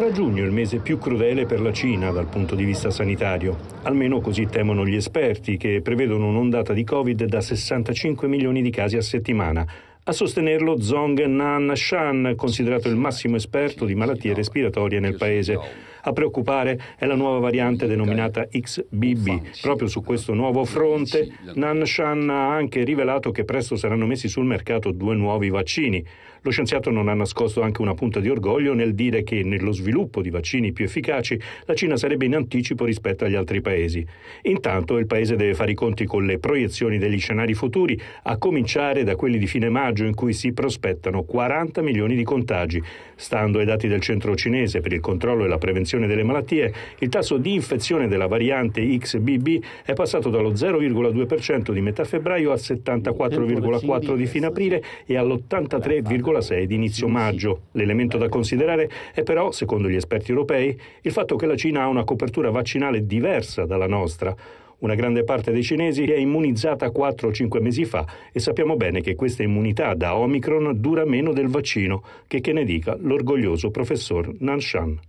Sarà giugno il mese più crudele per la Cina dal punto di vista sanitario, almeno così temono gli esperti che prevedono un'ondata di Covid da 65 milioni di casi a settimana, a sostenerlo Zong Nan Shan, considerato il massimo esperto di malattie respiratorie nel paese. A preoccupare è la nuova variante denominata XBB. Proprio su questo nuovo fronte, Nan Shan ha anche rivelato che presto saranno messi sul mercato due nuovi vaccini. Lo scienziato non ha nascosto anche una punta di orgoglio nel dire che nello sviluppo di vaccini più efficaci la Cina sarebbe in anticipo rispetto agli altri paesi. Intanto il paese deve fare i conti con le proiezioni degli scenari futuri, a cominciare da quelli di fine maggio maggio in cui si prospettano 40 milioni di contagi. Stando ai dati del Centro Cinese per il controllo e la prevenzione delle malattie, il tasso di infezione della variante XBB è passato dallo 0,2% di metà febbraio al 74,4% di fine aprile e all'83,6% di inizio maggio. L'elemento da considerare è però, secondo gli esperti europei, il fatto che la Cina ha una copertura vaccinale diversa dalla nostra. Una grande parte dei cinesi è immunizzata 4 o 5 mesi fa e sappiamo bene che questa immunità da Omicron dura meno del vaccino, che che ne dica l'orgoglioso professor Nanshan.